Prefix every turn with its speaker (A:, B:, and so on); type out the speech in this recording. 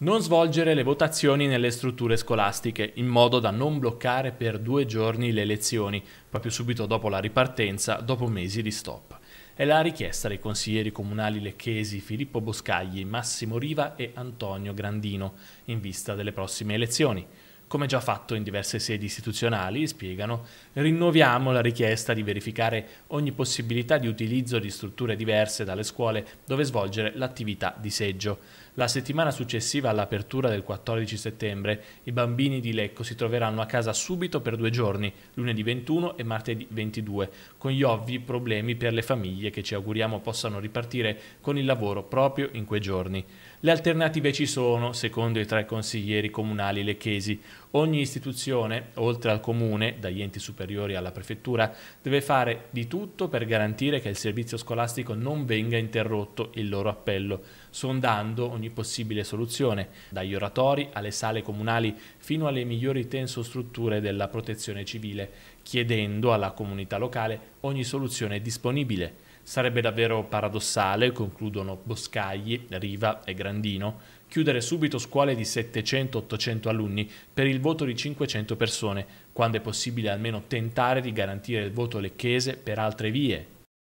A: Non svolgere le votazioni nelle strutture scolastiche, in modo da non bloccare per due giorni le lezioni, proprio subito dopo la ripartenza, dopo mesi di stop. È la richiesta dei consiglieri comunali lecchesi Filippo Boscagli, Massimo Riva e Antonio Grandino, in vista delle prossime elezioni. Come già fatto in diverse sedi istituzionali, spiegano, rinnoviamo la richiesta di verificare ogni possibilità di utilizzo di strutture diverse dalle scuole dove svolgere l'attività di seggio. La settimana successiva all'apertura del 14 settembre, i bambini di Lecco si troveranno a casa subito per due giorni, lunedì 21 e martedì 22, con gli ovvi problemi per le famiglie che ci auguriamo possano ripartire con il lavoro proprio in quei giorni. Le alternative ci sono, secondo i tre consiglieri comunali lecchesi Ogni istituzione, oltre al comune, dagli enti superiori alla prefettura, deve fare di tutto per garantire che il servizio scolastico non venga interrotto il loro appello, sondando ogni possibile soluzione, dagli oratori alle sale comunali fino alle migliori tensostrutture della protezione civile, chiedendo alla comunità locale ogni soluzione è disponibile. Sarebbe davvero paradossale, concludono Boscagli, Riva e Grandino, chiudere subito scuole di 700-800 alunni per il voto di 500 persone, quando è possibile almeno tentare di garantire il voto lecchese per altre vie,